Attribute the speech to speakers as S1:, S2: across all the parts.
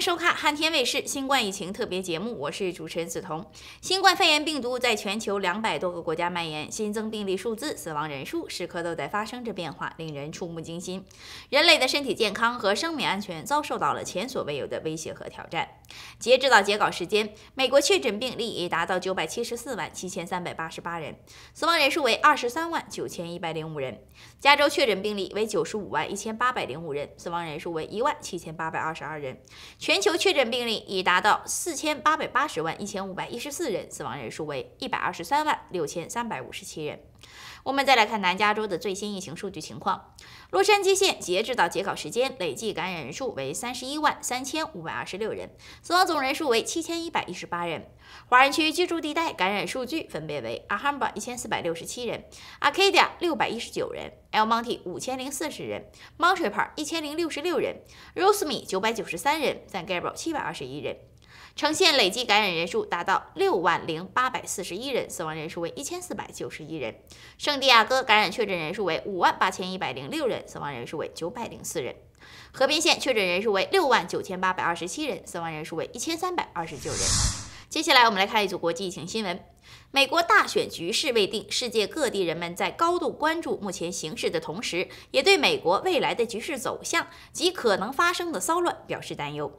S1: 收看汉天卫视新冠疫情特别节目，我是主持人梓潼。新冠肺炎病毒在全球两百多个国家蔓延，新增病例数字、死亡人数时刻都在发生着变化，令人触目惊心。人类的身体健康和生命安全遭受到了前所未有的威胁和挑战。截止到截稿时间，美国确诊病例已达到九百七十四万七千三百八十八人，死亡人数为二十三万九千一百零五人。加州确诊病例为九十五万一千八百零五人，死亡人数为一万七千八百二十二人。全球确诊病例已达到四千八百八十万一千五百一十四人，死亡人数为一百二十三万六千三百五十七人。我们再来看南加州的最新疫情数据情况。洛杉矶县截至到截稿时间，累计感染人数为三十一万三千五百二十六人，死亡总人数为七千一百一十八人。华人区居住地带感染数据分别为 a h a m b 一千四百六十七人，Arcadia 六百一十九人，El Monte 五千零四十人，Montreux 一千零六十六人，Roseme 九百九十三人，San Gabriel 七百二十一人。城县累计感染人数达到六万零八百四十一人，死亡人数为一千四百九十一人。圣地亚哥感染确诊人数为五万八千一百零六人，死亡人数为九百零四人。河滨县确诊人数为六万九千八百二十七人，死亡人数为一千三百二十九人。接下来，我们来看一组国际疫情新闻。美国大选局势未定，世界各地人们在高度关注目前形势的同时，也对美国未来的局势走向及可能发生的骚乱表示担忧。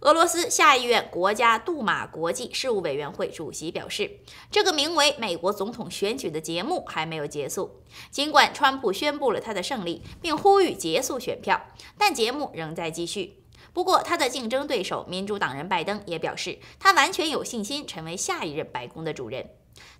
S1: 俄罗斯下议院国家杜马国际事务委员会主席表示，这个名为“美国总统选举”的节目还没有结束。尽管川普宣布了他的胜利，并呼吁结束选票，但节目仍在继续。不过，他的竞争对手民主党人拜登也表示，他完全有信心成为下一任白宫的主人。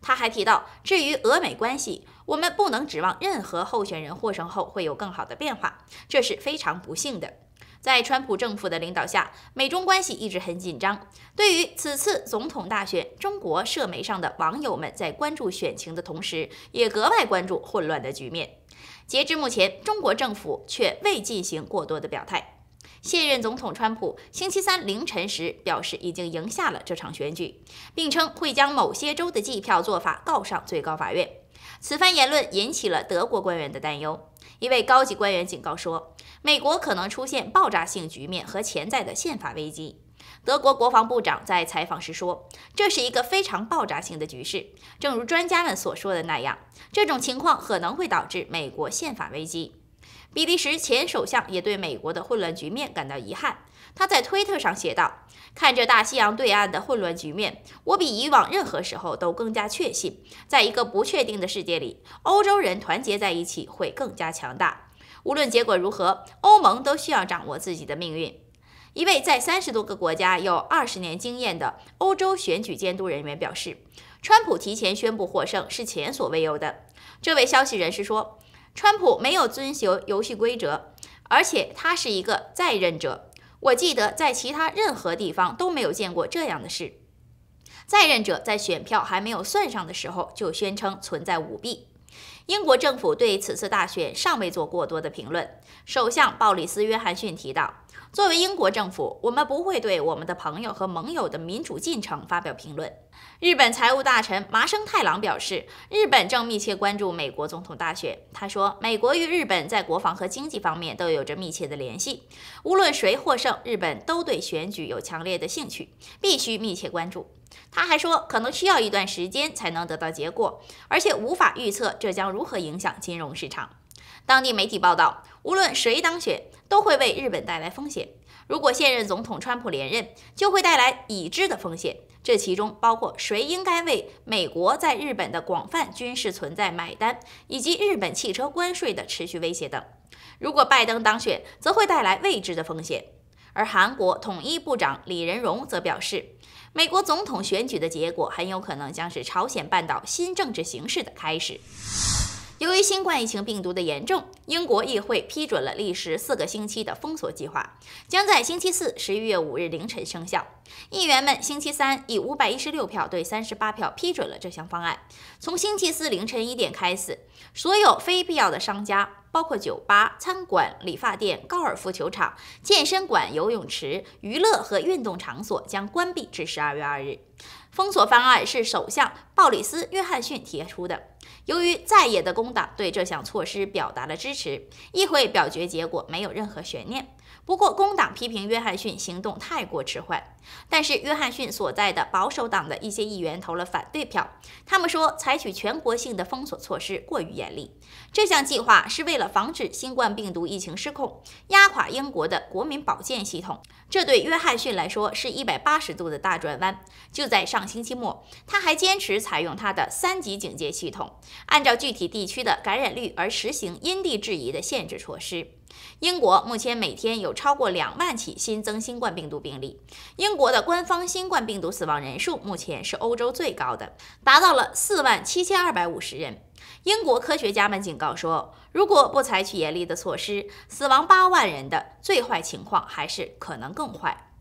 S1: 他还提到，至于俄美关系，我们不能指望任何候选人获胜后会有更好的变化，这是非常不幸的。在川普政府的领导下，美中关系一直很紧张。对于此次总统大选，中国社媒上的网友们在关注选情的同时，也格外关注混乱的局面。截至目前，中国政府却未进行过多的表态。现任总统川普星期三凌晨时表示，已经赢下了这场选举，并称会将某些州的计票做法告上最高法院。此番言论引起了德国官员的担忧。一位高级官员警告说，美国可能出现爆炸性局面和潜在的宪法危机。德国国防部长在采访时说：“这是一个非常爆炸性的局势，正如专家们所说的那样，这种情况可能会导致美国宪法危机。”比利时前首相也对美国的混乱局面感到遗憾。他在推特上写道：“看着大西洋对岸的混乱局面，我比以往任何时候都更加确信，在一个不确定的世界里，欧洲人团结在一起会更加强大。无论结果如何，欧盟都需要掌握自己的命运。”一位在三十多个国家有二十年经验的欧洲选举监督人员表示：“川普提前宣布获胜是前所未有的。”这位消息人士说。川普没有遵守游戏规则，而且他是一个在任者。我记得在其他任何地方都没有见过这样的事：在任者在选票还没有算上的时候就宣称存在舞弊。英国政府对此次大选尚未做过多的评论。首相鲍里斯·约翰逊提到。作为英国政府，我们不会对我们的朋友和盟友的民主进程发表评论。日本财务大臣麻生太郎表示，日本正密切关注美国总统大选。他说，美国与日本在国防和经济方面都有着密切的联系。无论谁获胜，日本都对选举有强烈的兴趣，必须密切关注。他还说，可能需要一段时间才能得到结果，而且无法预测这将如何影响金融市场。当地媒体报道。无论谁当选，都会为日本带来风险。如果现任总统川普连任，就会带来已知的风险，这其中包括谁应该为美国在日本的广泛军事存在买单，以及日本汽车关税的持续威胁等。如果拜登当选，则会带来未知的风险。而韩国统一部长李仁荣则表示，美国总统选举的结果很有可能将是朝鲜半岛新政治形势的开始。由于新冠疫情病毒的严重，英国议会批准了历时四个星期的封锁计划，将在星期四十一月五日凌晨生效。议员们星期三以五百一十六票对三十八票批准了这项方案。从星期四凌晨一点开始，所有非必要的商家，包括酒吧、餐馆、理发店、高尔夫球场、健身馆、游泳池、娱乐和运动场所将关闭至十二月二日。封锁方案是首相鲍里斯·约翰逊提出的。由于在野的工党对这项措施表达了支持，议会表决结果没有任何悬念。不过，工党批评约翰逊行动太过迟缓。但是，约翰逊所在的保守党的一些议员投了反对票，他们说采取全国性的封锁措施过于严厉。这项计划是为了防止新冠病毒疫情失控，压垮英国的国民保健系统。这对约翰逊来说是一百八十度的大转弯。就在上星期末，他还坚持采用他的三级警戒系统，按照具体地区的感染率而实行因地制宜的限制措施。英国目前每天有超过两万起新增新冠病毒病例。英国的官方新冠病毒死亡人数目前是欧洲最高的，达到了四万七千二百五十人。英国科学家们警告说，如果不采取严厉的措施，死亡八万人的最坏情况还是可能更坏。